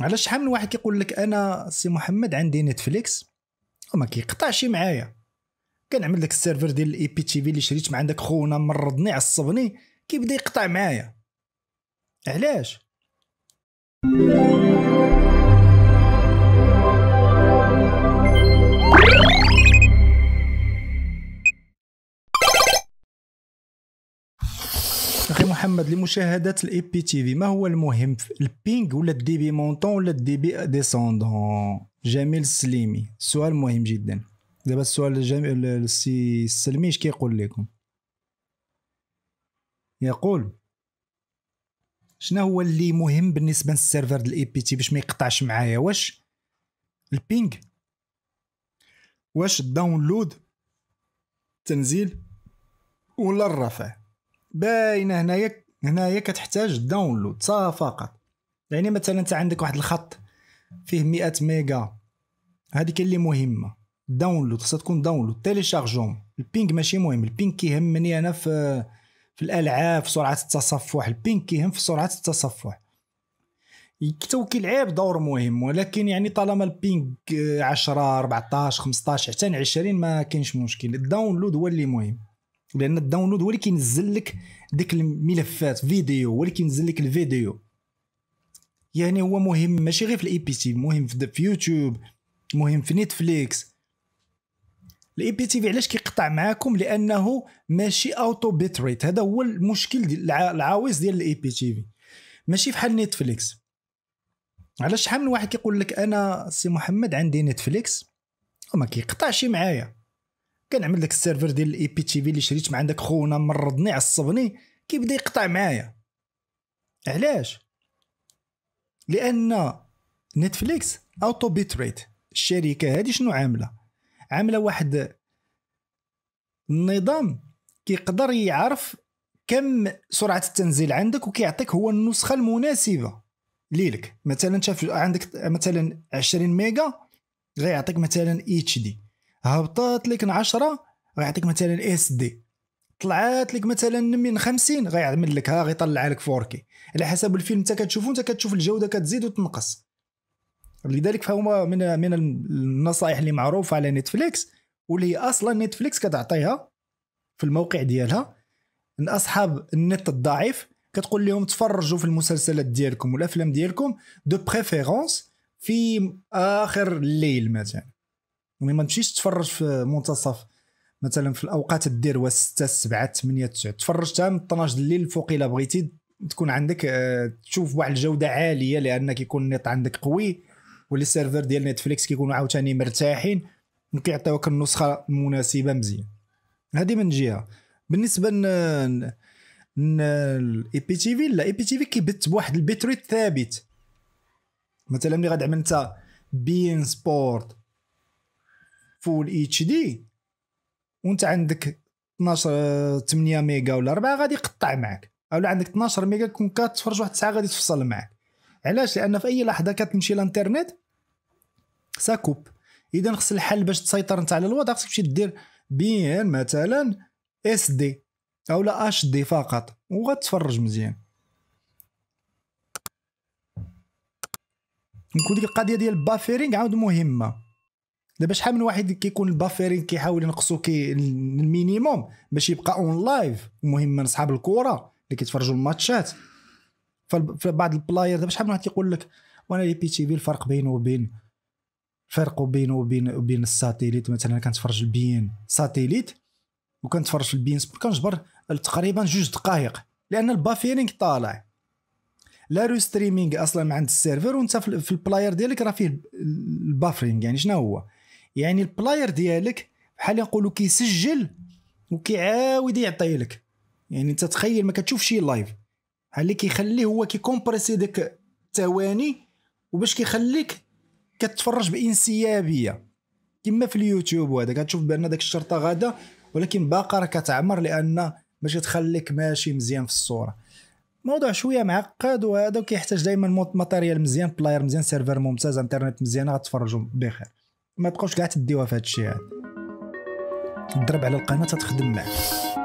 على شحال من واحد كيقول لك انا سي محمد عندي نتفليكس وما كيقطعش معايا كنعمل داك السيرفر ديال الاي بي تي في اللي شريت مع عندك خونا مرضني عصبني كيبدا يقطع معايا علاش محمد لمشاهده الاي تي في ما هو المهم البينغ ولا الدي بي مونطون ولا الدي بي ديسوندون جميل السليمي سؤال مهم جدا دابا السؤال الجميل السي السلمي اش كيقول لكم يقول شنو هو اللي مهم بالنسبه للسيرفر الاي بي تي باش ما يقطعش معايا واش البينغ واش الداونلود تنزيل ولا الرفع باينه هنايا هنايا كتحتاج داونلود فقط يعني مثلا انت عندك واحد الخط فيه 100 ميجا هذيك اللي مهمه داونلود خصها تكون داونلود تيليشارجون البينغ ماشي مهم البينغ كيهمني انا في في الالعاب في سرعه التصفح البينغ كيهم في سرعه التصفح تو كيلعب دور مهم ولكن يعني طالما البينغ 10 14 15 حتى 20 ما كاينش مشكل الداونلود هو اللي مهم لان الداونلود هو اللي كينزل لك ديك الملفات فيديو ولكن نزل كينزل لك الفيديو يعني هو مهم ماشي غير في الاي بي تي مهم في يوتيوب مهم في نتفليكس الاي بي تي في علاش كيقطع معاكم لانه ماشي اوتو بيت ريت هذا هو المشكل ديال العاوز ديال الاي بي تي في ماشي بحال نتفليكس علاش شحال من واحد كيقول لك انا سي محمد عندي نتفليكس وما كيقطعش معايا كنعمل داك السيرفر ديال الاي بي تي في اللي شريت مع عندك خونا مرضني عصبني كيبدا يقطع معايا علاش لان نتفليكس اوتو بيتريت الشركه هذه شنو عامله عامله واحد النظام كيقدر يعرف كم سرعه التنزيل عندك وكيعطيك هو النسخه المناسبه ليك مثلا شاف عندك مثلا 20 ميجا غيعطيك مثلا اتش دي هبطات لك 10 غيعطيك مثلا اس دي طلعات لك مثلا من 50 غيعمل لك ها غيطلع لك 4K على حسب الفيلم انت كتشوفو انت كتشوف الجوده كتزيد وتنقص لذلك فهما من من النصائح اللي معروفه على نتفليكس واللي هي اصلا نتفليكس كتعطيها في الموقع ديالها اصحاب النت الضعيف كتقول لهم تفرجوا في المسلسلات ديالكم والافلام ديالكم دو بريفيرونس في اخر الليل مثلا ومي ما تمشيش تفرج في منتصف مثلا في الاوقات الدروه 6 7 8 9 تفرج تام من 12 الليل فوق الا بغيتي تكون عندك آه، تشوف واحد الجوده عاليه لان كيكون النت عندك قوي واللي السيرفر ديال نتفليكس كيكونوا عاوتاني مرتاحين وكيعطيوك النسخه المناسبه مزيان هذه من جهه بالنسبه ل الاي بي تي في لا اي بي تي في كيبت بواحد البيتريت ثابت مثلا ملي غدعمل انت بين سبورت فول اتش دي وانت عندك 12 8 ميجا ولا 4 غادي يقطع معك او عندك 12 ميجا كون كتفرج واحد الساعه غادي تفصل معك علاش لان في اي لحظه كتمشي للانترنت ساكوب اذا خص الحل باش تسيطر انت على الوضع خصك تمشي دير بيان مثلا اس دي او لا اش دي فقط وغتفرج مزيان نكون ديك القضيه ديال البافيرينغ عاود مهمه دابا شحال من واحد كيكون البافيرين كيحاول ينقصو كي المينيموم باش يبقى اون لايف المهم من اصحاب الكره اللي كيتفرجوا الماتشات فبعض البلاير دابا شحال من واحد كيقول لك وانا لي بي تي في الفرق بينه وبين فرق بينه وبين وبين الساتيليت مثلا كنتفرج البيين ساتيليت وكنتفرج في البيين سبور كنجبر تقريبا جوج دقائق لان البافيرينغ طالع لا رو ستريمينغ اصلا عند السيرفر وانت في البلاير ديالك راه فيه البافرينغ يعني شنو هو يعني البلاير ديالك بحال نقولوا كيسجل وكيعاود يعطي لك يعني انت تخيل ما كتشوف شي لايف بحال اللي كيخليه هو كيكومبريسي داك الثواني وباش كيخليك كتفرج بانسيابيه كما في اليوتيوب وهذا كتشوف بان داك الشرطه غاده ولكن باقا راه كتعمر لان باش تخليك ماشي مزيان في الصوره موضوع شويه معقد وهذا كيحتاج دائما ماتيريال مزيان بلاير مزيان سيرفر ممتاز انترنت مزيانه غتفرجوا بخير ما تبقاوش كاع تديوها في هذا الشيء هذا الضرب على القناه تتخدم معك